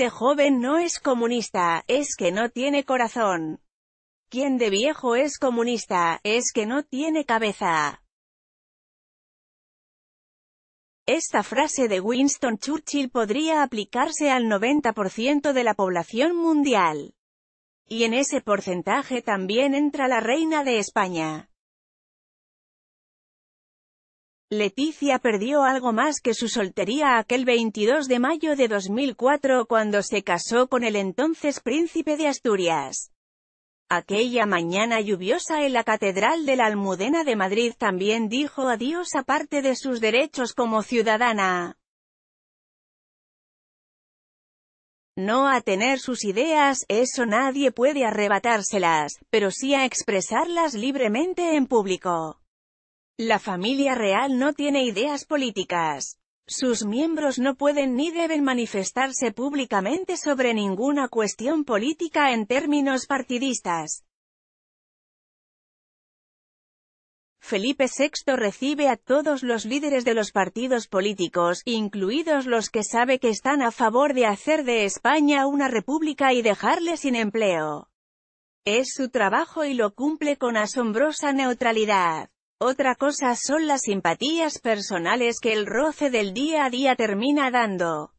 de joven no es comunista, es que no tiene corazón. Quien de viejo es comunista, es que no tiene cabeza. Esta frase de Winston Churchill podría aplicarse al 90% de la población mundial. Y en ese porcentaje también entra la reina de España. Leticia perdió algo más que su soltería aquel 22 de mayo de 2004 cuando se casó con el entonces príncipe de Asturias. Aquella mañana lluviosa en la Catedral de la Almudena de Madrid también dijo adiós aparte de sus derechos como ciudadana. No a tener sus ideas, eso nadie puede arrebatárselas, pero sí a expresarlas libremente en público. La familia real no tiene ideas políticas. Sus miembros no pueden ni deben manifestarse públicamente sobre ninguna cuestión política en términos partidistas. Felipe VI recibe a todos los líderes de los partidos políticos, incluidos los que sabe que están a favor de hacer de España una república y dejarle sin empleo. Es su trabajo y lo cumple con asombrosa neutralidad. Otra cosa son las simpatías personales que el roce del día a día termina dando.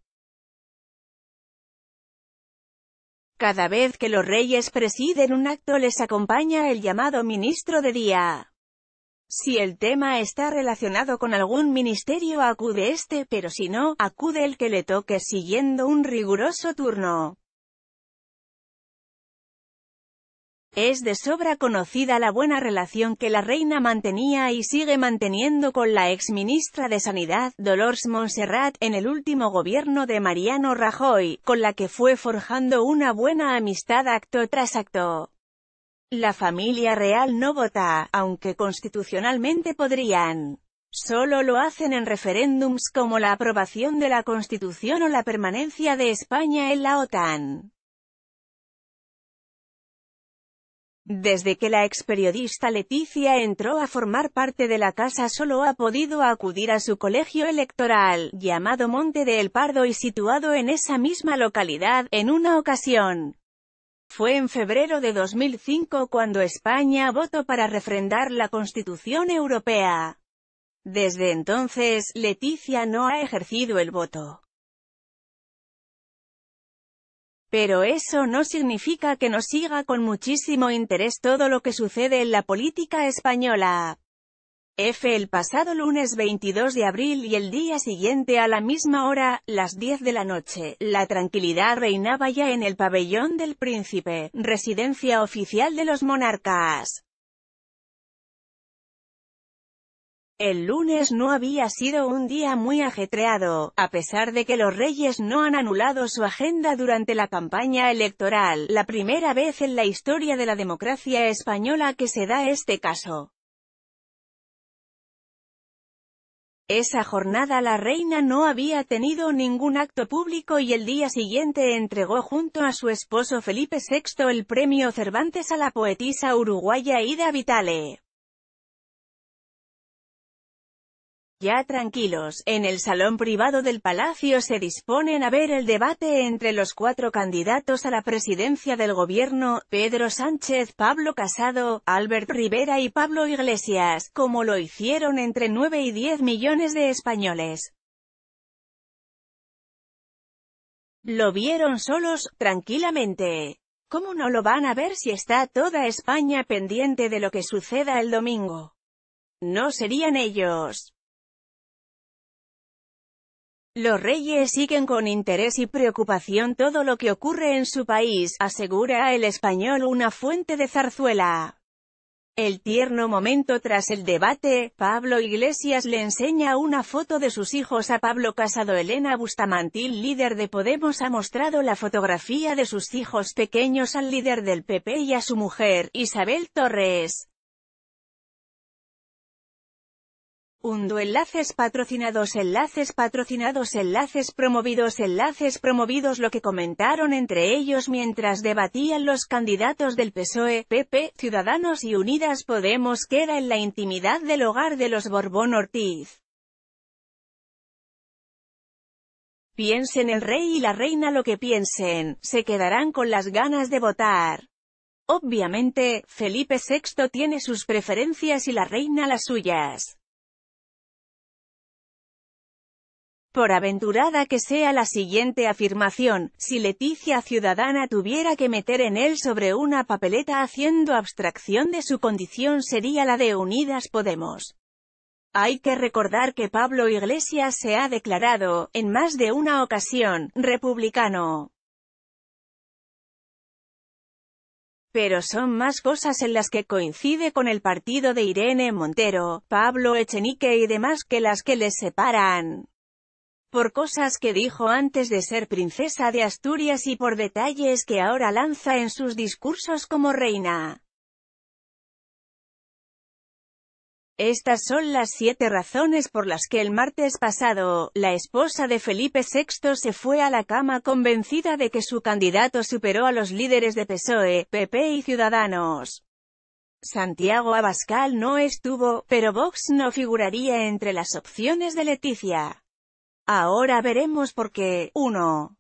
Cada vez que los reyes presiden un acto les acompaña el llamado ministro de día. Si el tema está relacionado con algún ministerio acude este, pero si no, acude el que le toque siguiendo un riguroso turno. Es de sobra conocida la buena relación que la reina mantenía y sigue manteniendo con la exministra de Sanidad, Dolores Montserrat, en el último gobierno de Mariano Rajoy, con la que fue forjando una buena amistad acto tras acto. La familia real no vota, aunque constitucionalmente podrían. Solo lo hacen en referéndums como la aprobación de la Constitución o la permanencia de España en la OTAN. Desde que la ex periodista Leticia entró a formar parte de la casa solo ha podido acudir a su colegio electoral, llamado Monte de El Pardo y situado en esa misma localidad, en una ocasión. Fue en febrero de 2005 cuando España votó para refrendar la Constitución Europea. Desde entonces, Leticia no ha ejercido el voto. Pero eso no significa que nos siga con muchísimo interés todo lo que sucede en la política española. F. El pasado lunes 22 de abril y el día siguiente a la misma hora, las 10 de la noche, la tranquilidad reinaba ya en el pabellón del príncipe, residencia oficial de los monarcas. El lunes no había sido un día muy ajetreado, a pesar de que los reyes no han anulado su agenda durante la campaña electoral, la primera vez en la historia de la democracia española que se da este caso. Esa jornada la reina no había tenido ningún acto público y el día siguiente entregó junto a su esposo Felipe VI el premio Cervantes a la poetisa uruguaya Ida Vitale. Ya tranquilos, en el salón privado del palacio se disponen a ver el debate entre los cuatro candidatos a la presidencia del gobierno, Pedro Sánchez, Pablo Casado, Albert Rivera y Pablo Iglesias, como lo hicieron entre 9 y 10 millones de españoles. Lo vieron solos, tranquilamente. ¿Cómo no lo van a ver si está toda España pendiente de lo que suceda el domingo? No serían ellos. Los reyes siguen con interés y preocupación todo lo que ocurre en su país, asegura el español una fuente de zarzuela. El tierno momento tras el debate, Pablo Iglesias le enseña una foto de sus hijos a Pablo Casado. Elena Bustamantil, líder de Podemos, ha mostrado la fotografía de sus hijos pequeños al líder del PP y a su mujer, Isabel Torres. Undo enlaces patrocinados, enlaces patrocinados, enlaces promovidos, enlaces promovidos lo que comentaron entre ellos mientras debatían los candidatos del PSOE, PP, Ciudadanos y Unidas Podemos queda en la intimidad del hogar de los Borbón Ortiz. Piensen el rey y la reina lo que piensen, se quedarán con las ganas de votar. Obviamente, Felipe VI tiene sus preferencias y la reina las suyas. Por aventurada que sea la siguiente afirmación, si Leticia Ciudadana tuviera que meter en él sobre una papeleta haciendo abstracción de su condición sería la de Unidas Podemos. Hay que recordar que Pablo Iglesias se ha declarado, en más de una ocasión, republicano. Pero son más cosas en las que coincide con el partido de Irene Montero, Pablo Echenique y demás que las que les separan por cosas que dijo antes de ser princesa de Asturias y por detalles que ahora lanza en sus discursos como reina. Estas son las siete razones por las que el martes pasado, la esposa de Felipe VI se fue a la cama convencida de que su candidato superó a los líderes de PSOE, PP y Ciudadanos. Santiago Abascal no estuvo, pero Vox no figuraría entre las opciones de Leticia. Ahora veremos por qué. 1.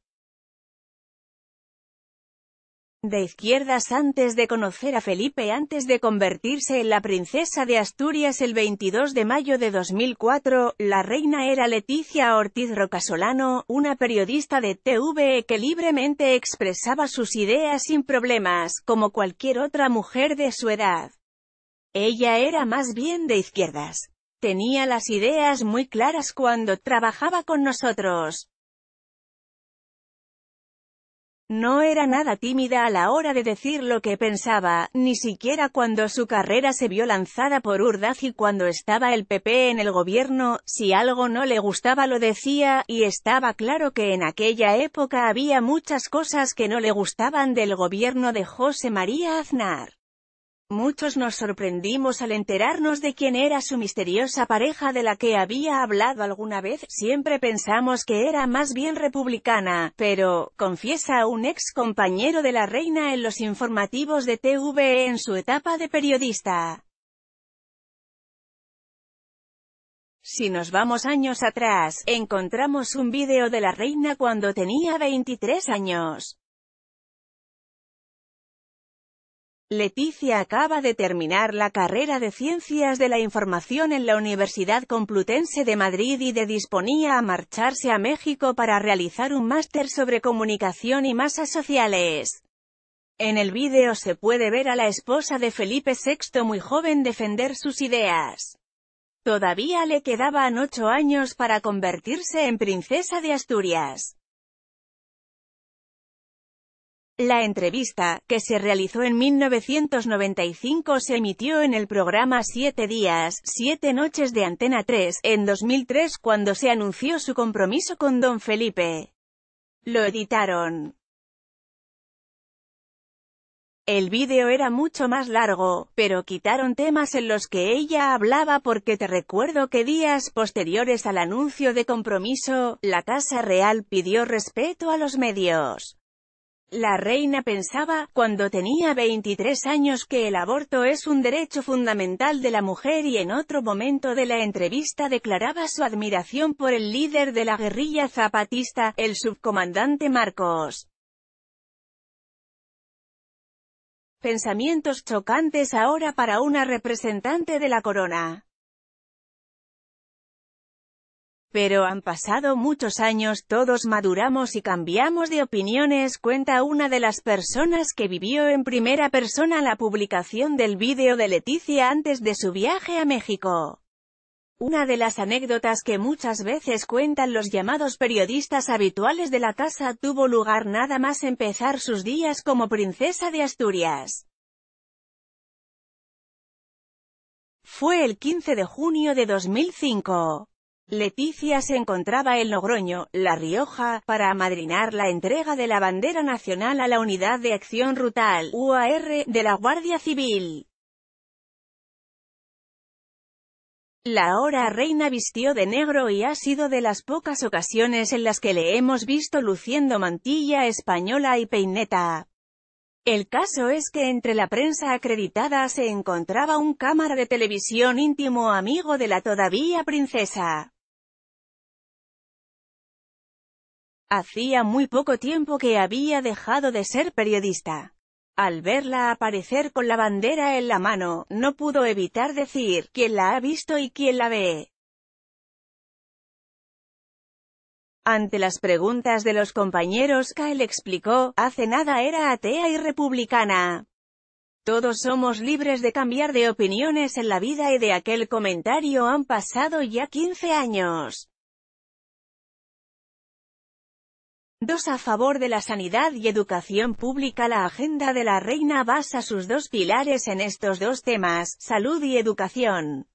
De izquierdas antes de conocer a Felipe antes de convertirse en la princesa de Asturias el 22 de mayo de 2004, la reina era Leticia Ortiz Rocasolano, una periodista de TV que libremente expresaba sus ideas sin problemas, como cualquier otra mujer de su edad. Ella era más bien de izquierdas. Tenía las ideas muy claras cuando trabajaba con nosotros. No era nada tímida a la hora de decir lo que pensaba, ni siquiera cuando su carrera se vio lanzada por Urdaz y cuando estaba el PP en el gobierno, si algo no le gustaba lo decía, y estaba claro que en aquella época había muchas cosas que no le gustaban del gobierno de José María Aznar. Muchos nos sorprendimos al enterarnos de quién era su misteriosa pareja de la que había hablado alguna vez, siempre pensamos que era más bien republicana, pero, confiesa un ex compañero de la reina en los informativos de TV en su etapa de periodista. Si nos vamos años atrás, encontramos un vídeo de la reina cuando tenía 23 años. Leticia acaba de terminar la carrera de Ciencias de la Información en la Universidad Complutense de Madrid y de disponía a marcharse a México para realizar un máster sobre comunicación y masas sociales. En el vídeo se puede ver a la esposa de Felipe VI muy joven defender sus ideas. Todavía le quedaban ocho años para convertirse en princesa de Asturias. La entrevista, que se realizó en 1995, se emitió en el programa Siete días, Siete noches de Antena 3, en 2003 cuando se anunció su compromiso con Don Felipe. Lo editaron. El vídeo era mucho más largo, pero quitaron temas en los que ella hablaba porque te recuerdo que días posteriores al anuncio de compromiso, la Casa Real pidió respeto a los medios. La reina pensaba, cuando tenía 23 años, que el aborto es un derecho fundamental de la mujer y en otro momento de la entrevista declaraba su admiración por el líder de la guerrilla zapatista, el subcomandante Marcos. Pensamientos chocantes ahora para una representante de la corona. Pero han pasado muchos años, todos maduramos y cambiamos de opiniones, cuenta una de las personas que vivió en primera persona la publicación del vídeo de Leticia antes de su viaje a México. Una de las anécdotas que muchas veces cuentan los llamados periodistas habituales de la casa tuvo lugar nada más empezar sus días como princesa de Asturias. Fue el 15 de junio de 2005. Leticia se encontraba en Logroño, La Rioja, para amadrinar la entrega de la bandera nacional a la Unidad de Acción rutal UAR, de la Guardia Civil. La hora reina vistió de negro y ha sido de las pocas ocasiones en las que le hemos visto luciendo mantilla española y peineta. El caso es que entre la prensa acreditada se encontraba un cámara de televisión íntimo amigo de la todavía princesa. Hacía muy poco tiempo que había dejado de ser periodista. Al verla aparecer con la bandera en la mano, no pudo evitar decir, ¿quién la ha visto y quién la ve? Ante las preguntas de los compañeros, Kyle explicó, hace nada era atea y republicana. Todos somos libres de cambiar de opiniones en la vida y de aquel comentario han pasado ya 15 años. 2. A favor de la sanidad y educación pública La agenda de la reina basa sus dos pilares en estos dos temas, salud y educación.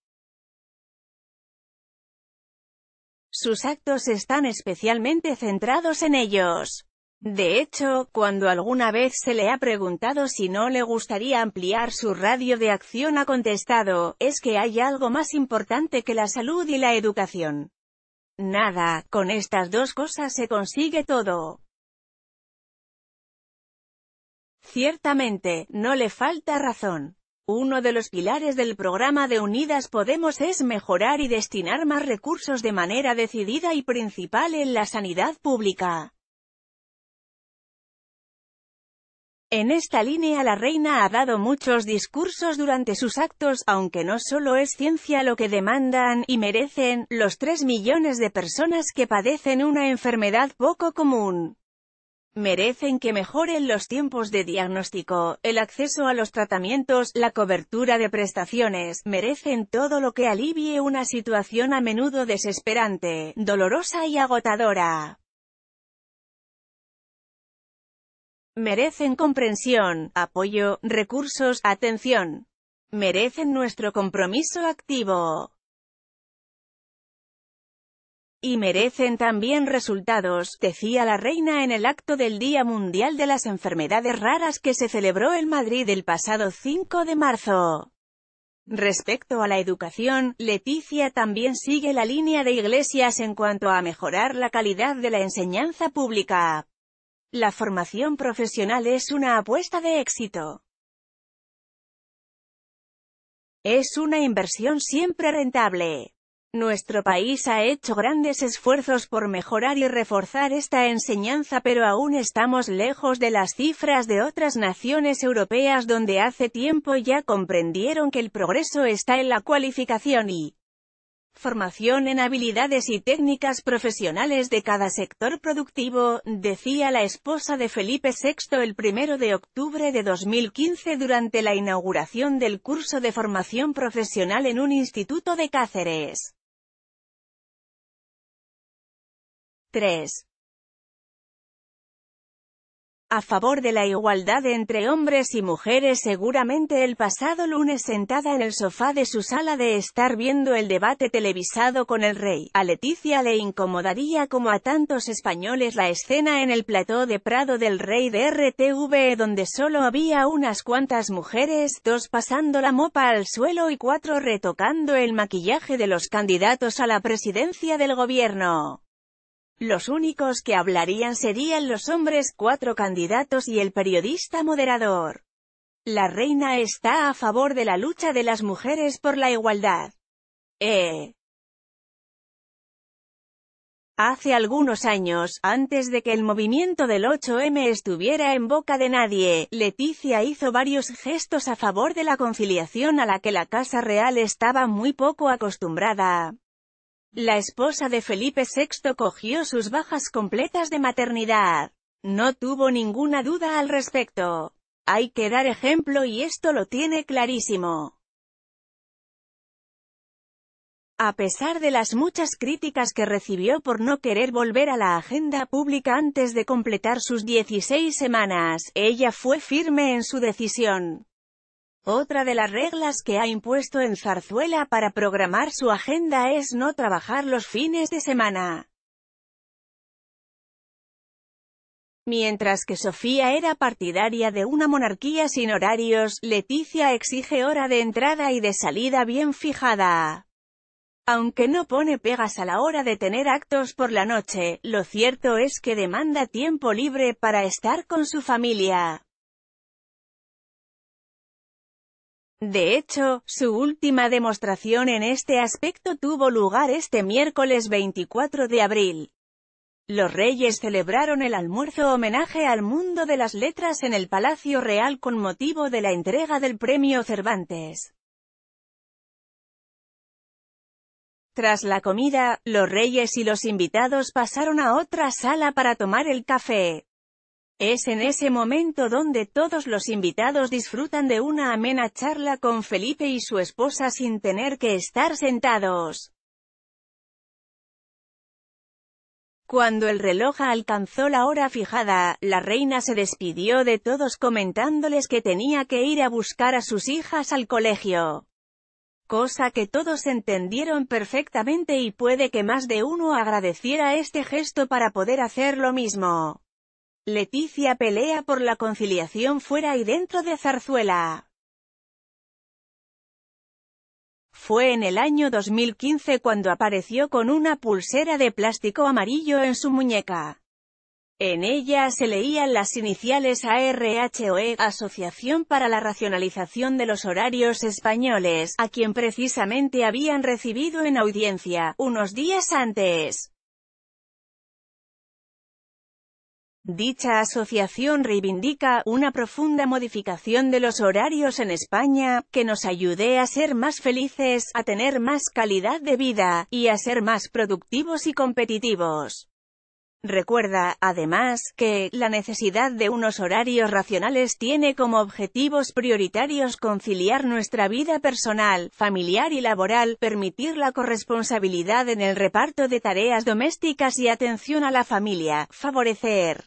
Sus actos están especialmente centrados en ellos. De hecho, cuando alguna vez se le ha preguntado si no le gustaría ampliar su radio de acción ha contestado, es que hay algo más importante que la salud y la educación nada, con estas dos cosas se consigue todo. Ciertamente, no le falta razón. Uno de los pilares del programa de Unidas Podemos es mejorar y destinar más recursos de manera decidida y principal en la sanidad pública. En esta línea la reina ha dado muchos discursos durante sus actos, aunque no solo es ciencia lo que demandan, y merecen, los 3 millones de personas que padecen una enfermedad poco común. Merecen que mejoren los tiempos de diagnóstico, el acceso a los tratamientos, la cobertura de prestaciones, merecen todo lo que alivie una situación a menudo desesperante, dolorosa y agotadora. Merecen comprensión, apoyo, recursos, atención. Merecen nuestro compromiso activo. Y merecen también resultados, decía la reina en el acto del Día Mundial de las Enfermedades Raras que se celebró en Madrid el pasado 5 de marzo. Respecto a la educación, Leticia también sigue la línea de Iglesias en cuanto a mejorar la calidad de la enseñanza pública. La formación profesional es una apuesta de éxito. Es una inversión siempre rentable. Nuestro país ha hecho grandes esfuerzos por mejorar y reforzar esta enseñanza pero aún estamos lejos de las cifras de otras naciones europeas donde hace tiempo ya comprendieron que el progreso está en la cualificación y formación en habilidades y técnicas profesionales de cada sector productivo, decía la esposa de Felipe VI el 1 de octubre de 2015 durante la inauguración del curso de formación profesional en un instituto de Cáceres. 3 a favor de la igualdad entre hombres y mujeres seguramente el pasado lunes sentada en el sofá de su sala de estar viendo el debate televisado con el rey. A Leticia le incomodaría como a tantos españoles la escena en el plató de Prado del Rey de RTV donde solo había unas cuantas mujeres, dos pasando la mopa al suelo y cuatro retocando el maquillaje de los candidatos a la presidencia del gobierno. Los únicos que hablarían serían los hombres cuatro candidatos y el periodista moderador. La reina está a favor de la lucha de las mujeres por la igualdad. Eh. Hace algunos años, antes de que el movimiento del 8M estuviera en boca de nadie, Leticia hizo varios gestos a favor de la conciliación a la que la Casa Real estaba muy poco acostumbrada. La esposa de Felipe VI cogió sus bajas completas de maternidad. No tuvo ninguna duda al respecto. Hay que dar ejemplo y esto lo tiene clarísimo. A pesar de las muchas críticas que recibió por no querer volver a la agenda pública antes de completar sus 16 semanas, ella fue firme en su decisión. Otra de las reglas que ha impuesto en Zarzuela para programar su agenda es no trabajar los fines de semana. Mientras que Sofía era partidaria de una monarquía sin horarios, Leticia exige hora de entrada y de salida bien fijada. Aunque no pone pegas a la hora de tener actos por la noche, lo cierto es que demanda tiempo libre para estar con su familia. De hecho, su última demostración en este aspecto tuvo lugar este miércoles 24 de abril. Los reyes celebraron el almuerzo homenaje al mundo de las letras en el Palacio Real con motivo de la entrega del Premio Cervantes. Tras la comida, los reyes y los invitados pasaron a otra sala para tomar el café. Es en ese momento donde todos los invitados disfrutan de una amena charla con Felipe y su esposa sin tener que estar sentados. Cuando el reloj alcanzó la hora fijada, la reina se despidió de todos comentándoles que tenía que ir a buscar a sus hijas al colegio. Cosa que todos entendieron perfectamente y puede que más de uno agradeciera este gesto para poder hacer lo mismo. Leticia pelea por la conciliación fuera y dentro de Zarzuela. Fue en el año 2015 cuando apareció con una pulsera de plástico amarillo en su muñeca. En ella se leían las iniciales ARHOE, Asociación para la Racionalización de los Horarios Españoles, a quien precisamente habían recibido en audiencia, unos días antes. Dicha asociación reivindica una profunda modificación de los horarios en España, que nos ayude a ser más felices, a tener más calidad de vida, y a ser más productivos y competitivos. Recuerda, además, que la necesidad de unos horarios racionales tiene como objetivos prioritarios conciliar nuestra vida personal, familiar y laboral, permitir la corresponsabilidad en el reparto de tareas domésticas y atención a la familia, favorecer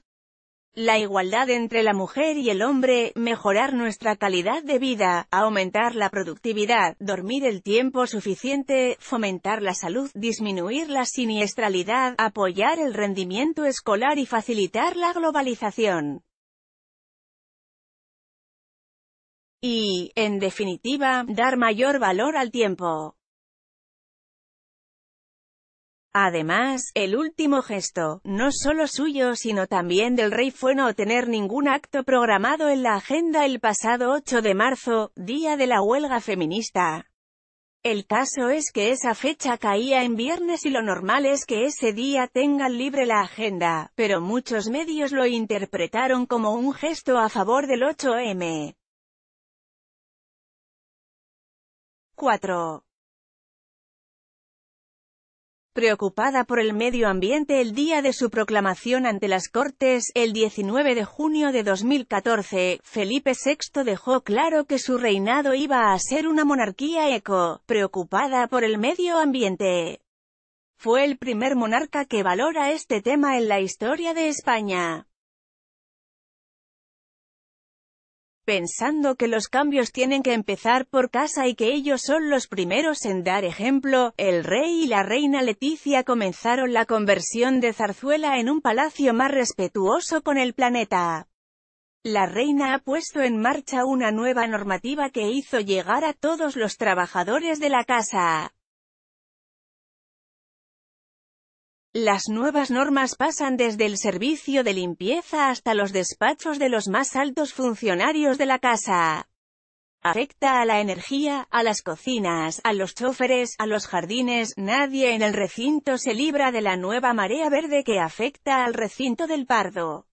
la igualdad entre la mujer y el hombre, mejorar nuestra calidad de vida, aumentar la productividad, dormir el tiempo suficiente, fomentar la salud, disminuir la siniestralidad, apoyar el rendimiento escolar y facilitar la globalización. Y, en definitiva, dar mayor valor al tiempo. Además, el último gesto, no solo suyo sino también del rey fue no tener ningún acto programado en la agenda el pasado 8 de marzo, día de la huelga feminista. El caso es que esa fecha caía en viernes y lo normal es que ese día tengan libre la agenda, pero muchos medios lo interpretaron como un gesto a favor del 8M. 4. Preocupada por el medio ambiente el día de su proclamación ante las Cortes, el 19 de junio de 2014, Felipe VI dejó claro que su reinado iba a ser una monarquía eco, preocupada por el medio ambiente. Fue el primer monarca que valora este tema en la historia de España. pensando que los cambios tienen que empezar por casa y que ellos son los primeros en dar ejemplo, el rey y la reina Leticia comenzaron la conversión de Zarzuela en un palacio más respetuoso con el planeta. La reina ha puesto en marcha una nueva normativa que hizo llegar a todos los trabajadores de la casa. Las nuevas normas pasan desde el servicio de limpieza hasta los despachos de los más altos funcionarios de la casa. Afecta a la energía, a las cocinas, a los choferes, a los jardines, nadie en el recinto se libra de la nueva marea verde que afecta al recinto del Pardo.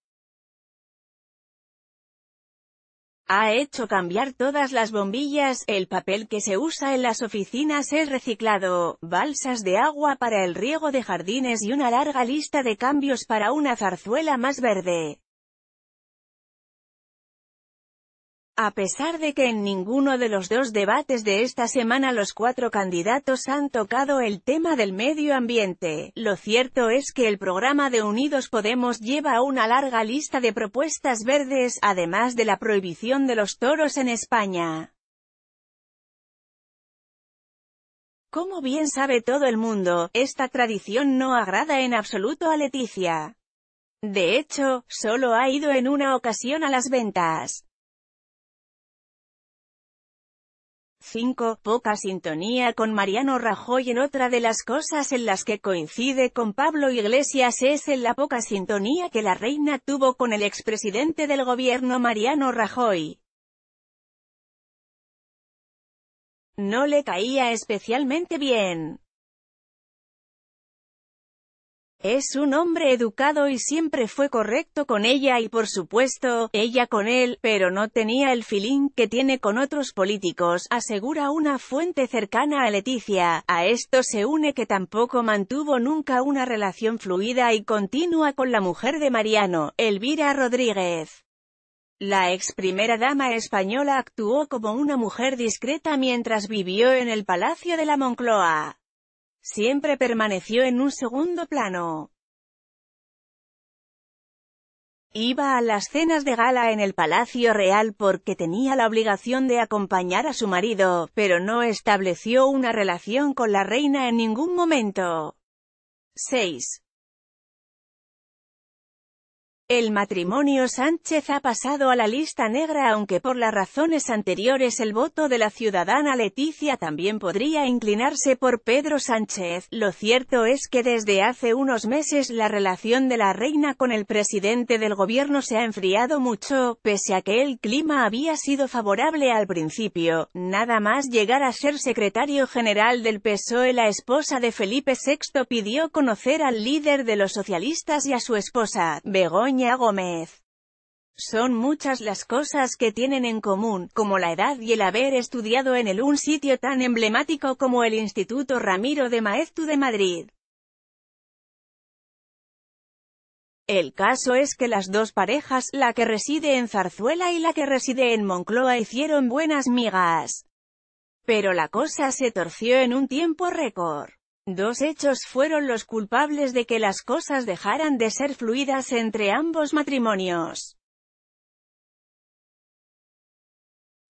Ha hecho cambiar todas las bombillas, el papel que se usa en las oficinas es reciclado, balsas de agua para el riego de jardines y una larga lista de cambios para una zarzuela más verde. A pesar de que en ninguno de los dos debates de esta semana los cuatro candidatos han tocado el tema del medio ambiente, lo cierto es que el programa de Unidos Podemos lleva una larga lista de propuestas verdes, además de la prohibición de los toros en España. Como bien sabe todo el mundo, esta tradición no agrada en absoluto a Leticia. De hecho, solo ha ido en una ocasión a las ventas. 5. Poca sintonía con Mariano Rajoy en otra de las cosas en las que coincide con Pablo Iglesias es en la poca sintonía que la reina tuvo con el expresidente del gobierno Mariano Rajoy. No le caía especialmente bien. Es un hombre educado y siempre fue correcto con ella y por supuesto, ella con él, pero no tenía el filín que tiene con otros políticos, asegura una fuente cercana a Leticia. A esto se une que tampoco mantuvo nunca una relación fluida y continua con la mujer de Mariano, Elvira Rodríguez. La ex primera dama española actuó como una mujer discreta mientras vivió en el Palacio de la Moncloa siempre permaneció en un segundo plano. Iba a las cenas de gala en el Palacio Real porque tenía la obligación de acompañar a su marido, pero no estableció una relación con la reina en ningún momento. 6. El matrimonio Sánchez ha pasado a la lista negra aunque por las razones anteriores el voto de la ciudadana Leticia también podría inclinarse por Pedro Sánchez. Lo cierto es que desde hace unos meses la relación de la reina con el presidente del gobierno se ha enfriado mucho, pese a que el clima había sido favorable al principio. Nada más llegar a ser secretario general del PSOE la esposa de Felipe VI pidió conocer al líder de los socialistas y a su esposa, Begoña Gómez. Son muchas las cosas que tienen en común, como la edad y el haber estudiado en el un sitio tan emblemático como el Instituto Ramiro de Maeztu de Madrid. El caso es que las dos parejas, la que reside en Zarzuela y la que reside en Moncloa hicieron buenas migas. Pero la cosa se torció en un tiempo récord. Dos hechos fueron los culpables de que las cosas dejaran de ser fluidas entre ambos matrimonios.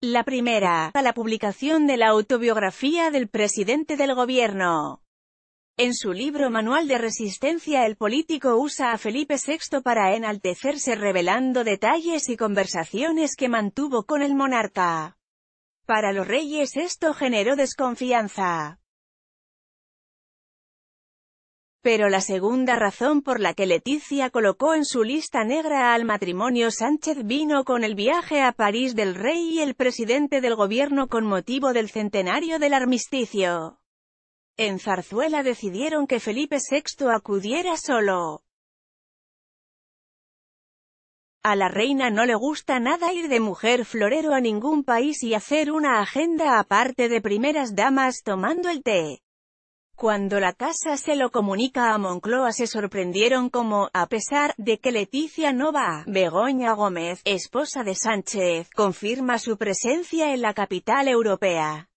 La primera, a la publicación de la autobiografía del presidente del gobierno. En su libro Manual de Resistencia el político usa a Felipe VI para enaltecerse revelando detalles y conversaciones que mantuvo con el monarca. Para los reyes esto generó desconfianza. Pero la segunda razón por la que Leticia colocó en su lista negra al matrimonio Sánchez vino con el viaje a París del rey y el presidente del gobierno con motivo del centenario del armisticio. En Zarzuela decidieron que Felipe VI acudiera solo. A la reina no le gusta nada ir de mujer florero a ningún país y hacer una agenda aparte de primeras damas tomando el té. Cuando la casa se lo comunica a Moncloa se sorprendieron como, a pesar de que Leticia no va, Begoña Gómez, esposa de Sánchez, confirma su presencia en la capital europea.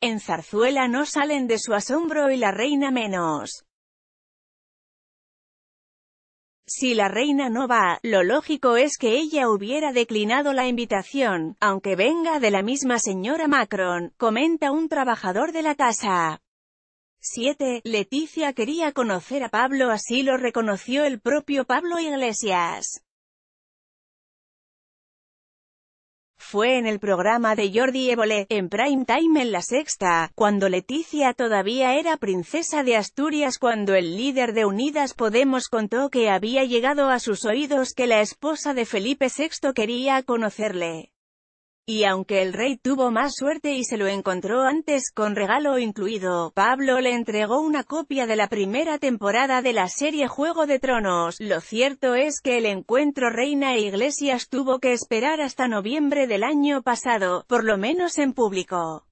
En Zarzuela no salen de su asombro y la reina menos. Si la reina no va, lo lógico es que ella hubiera declinado la invitación, aunque venga de la misma señora Macron, comenta un trabajador de la casa. 7. Leticia quería conocer a Pablo así lo reconoció el propio Pablo Iglesias. Fue en el programa de Jordi Évole, en prime time en La Sexta, cuando Leticia todavía era princesa de Asturias cuando el líder de Unidas Podemos contó que había llegado a sus oídos que la esposa de Felipe VI quería conocerle. Y aunque el rey tuvo más suerte y se lo encontró antes con regalo incluido, Pablo le entregó una copia de la primera temporada de la serie Juego de Tronos. Lo cierto es que el encuentro Reina e Iglesias tuvo que esperar hasta noviembre del año pasado, por lo menos en público.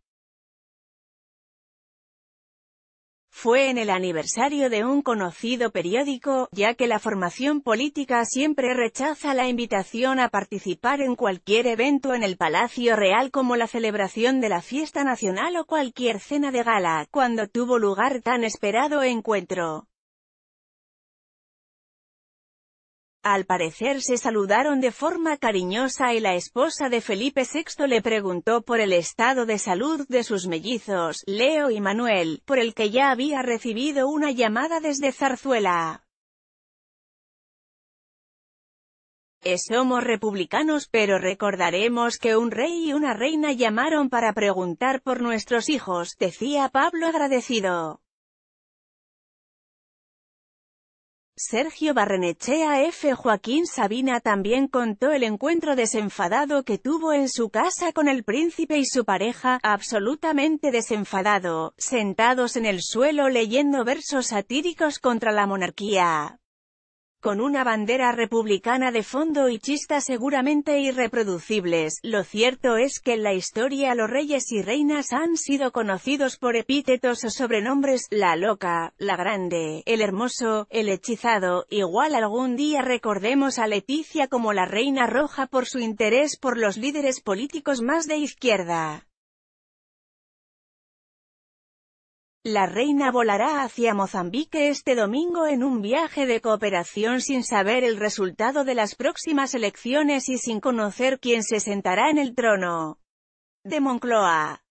fue en el aniversario de un conocido periódico, ya que la formación política siempre rechaza la invitación a participar en cualquier evento en el Palacio Real como la celebración de la fiesta nacional o cualquier cena de gala, cuando tuvo lugar tan esperado encuentro. Al parecer se saludaron de forma cariñosa y la esposa de Felipe VI le preguntó por el estado de salud de sus mellizos, Leo y Manuel, por el que ya había recibido una llamada desde Zarzuela. Eh, somos republicanos pero recordaremos que un rey y una reina llamaron para preguntar por nuestros hijos, decía Pablo agradecido. Sergio Barrenechea F. Joaquín Sabina también contó el encuentro desenfadado que tuvo en su casa con el príncipe y su pareja, absolutamente desenfadado, sentados en el suelo leyendo versos satíricos contra la monarquía con una bandera republicana de fondo y chistas seguramente irreproducibles, lo cierto es que en la historia los reyes y reinas han sido conocidos por epítetos o sobrenombres, la loca, la grande, el hermoso, el hechizado, igual algún día recordemos a Leticia como la reina roja por su interés por los líderes políticos más de izquierda. La reina volará hacia Mozambique este domingo en un viaje de cooperación sin saber el resultado de las próximas elecciones y sin conocer quién se sentará en el trono de Moncloa.